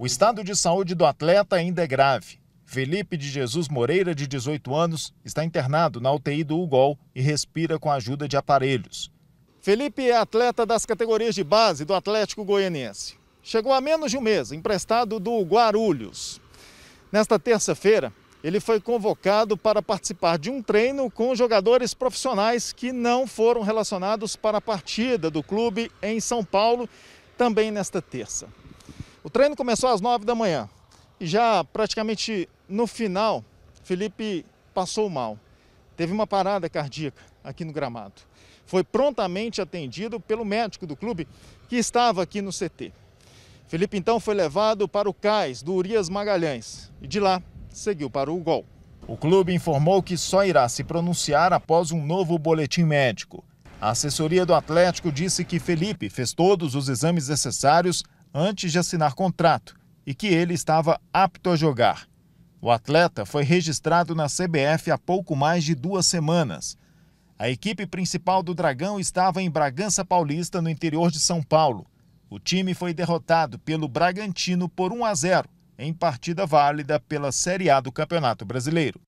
O estado de saúde do atleta ainda é grave. Felipe de Jesus Moreira, de 18 anos, está internado na UTI do UGOL e respira com a ajuda de aparelhos. Felipe é atleta das categorias de base do Atlético Goianiense. Chegou há menos de um mês, emprestado do Guarulhos. Nesta terça-feira, ele foi convocado para participar de um treino com jogadores profissionais que não foram relacionados para a partida do clube em São Paulo, também nesta terça. O treino começou às 9 da manhã e já praticamente no final, Felipe passou mal. Teve uma parada cardíaca aqui no gramado. Foi prontamente atendido pelo médico do clube que estava aqui no CT. Felipe então foi levado para o cais do Urias Magalhães e de lá seguiu para o gol. O clube informou que só irá se pronunciar após um novo boletim médico. A assessoria do Atlético disse que Felipe fez todos os exames necessários antes de assinar contrato e que ele estava apto a jogar. O atleta foi registrado na CBF há pouco mais de duas semanas. A equipe principal do Dragão estava em Bragança Paulista, no interior de São Paulo. O time foi derrotado pelo Bragantino por 1 a 0 em partida válida pela Série A do Campeonato Brasileiro.